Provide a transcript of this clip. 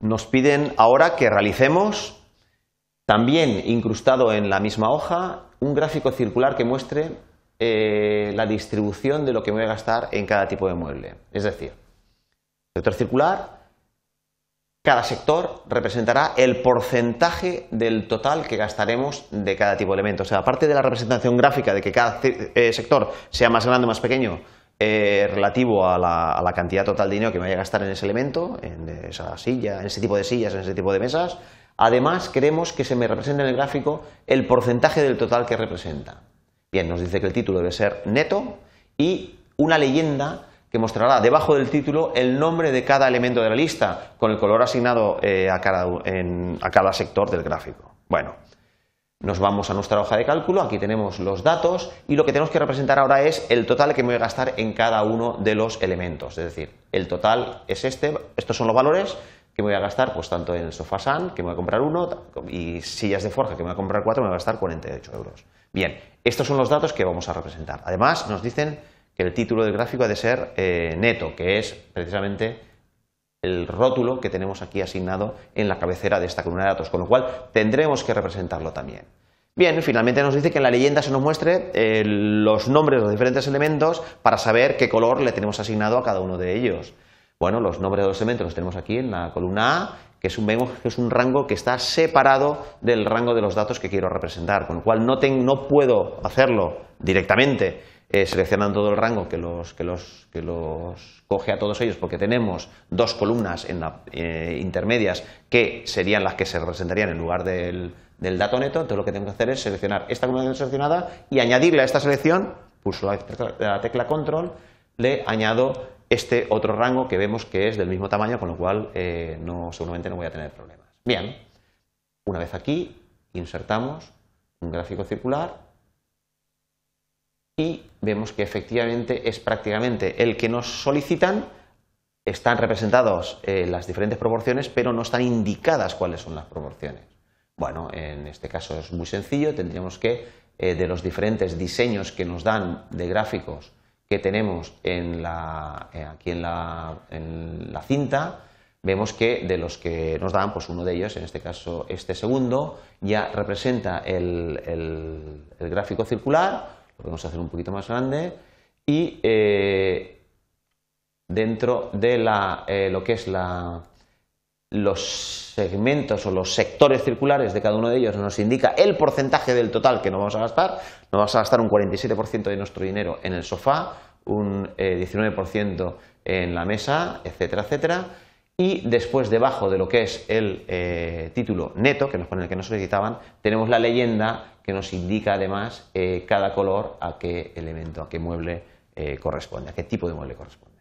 nos piden ahora que realicemos, también incrustado en la misma hoja, un gráfico circular que muestre eh, la distribución de lo que voy a gastar en cada tipo de mueble. Es decir, sector circular, cada sector representará el porcentaje del total que gastaremos de cada tipo de elemento. O sea, aparte de la representación gráfica de que cada eh, sector sea más grande o más pequeño, eh, relativo a la, cantidad total de dinero que me vaya a gastar en ese elemento, en esa silla, en ese tipo de sillas, en ese tipo de mesas. Además, queremos que se me represente en el gráfico el porcentaje del total que representa. Bien, nos dice que el título debe ser neto y una leyenda que mostrará debajo del título el nombre de cada elemento de la lista con el color asignado eh, a, cada, a cada sector del gráfico. Bueno, nos vamos a nuestra hoja de cálculo, aquí tenemos los datos y lo que tenemos que representar ahora es el total que me voy a gastar en cada uno de los elementos. Es decir, el total es este, estos son los valores que voy a gastar, pues tanto en el sofá que me voy a comprar uno, y sillas de forja, que me voy a comprar cuatro, me voy a gastar 48 euros. Bien, estos son los datos que vamos a representar. Además, nos dicen que el título del gráfico ha de ser eh, neto, que es precisamente el rótulo que tenemos aquí asignado en la cabecera de esta columna de datos, con lo cual tendremos que representarlo también. Bien, finalmente nos dice que en la leyenda se nos muestre eh, los nombres de los diferentes elementos para saber qué color le tenemos asignado a cada uno de ellos. Bueno, los nombres de los elementos los tenemos aquí en la columna A, que es un, rango que está separado del rango de los datos que quiero representar, con lo cual no puedo hacerlo directamente eh, seleccionan todo el rango que los, coge a todos ellos, porque tenemos dos columnas en eh, intermedias que serían las que se representarían en lugar del, del dato neto. Entonces, lo que tengo que hacer es seleccionar esta columna seleccionada y añadirle a esta selección, pulso la tecla, control, le añado este otro rango que vemos que es del mismo tamaño, con lo cual eh, seguramente no voy a tener problemas. Bien, una vez aquí, insertamos un gráfico circular y vemos que efectivamente es prácticamente el que nos solicitan, están representados eh, las diferentes proporciones, pero no están indicadas cuáles son las proporciones. Bueno, en este caso es muy sencillo, tendríamos que eh, de los diferentes diseños que nos dan de gráficos que tenemos eh, aquí en la, cinta, vemos que de los que nos dan, pues uno de ellos, en este caso este segundo, ya representa el gráfico circular, lo podemos hacer un poquito más grande y eh, dentro de la, eh, lo que es la, los segmentos o los sectores circulares de cada uno de ellos nos indica el porcentaje del total que nos vamos a gastar. Nos vamos a gastar un 47% de nuestro dinero en el sofá, un 19% eh, en la mesa, etcétera, etcétera y después debajo de lo que es el eh, título neto, que nos pone el que nos solicitaban, tenemos la leyenda que nos indica además eh, cada color a qué elemento, a qué mueble eh, corresponde, a qué tipo de mueble corresponde.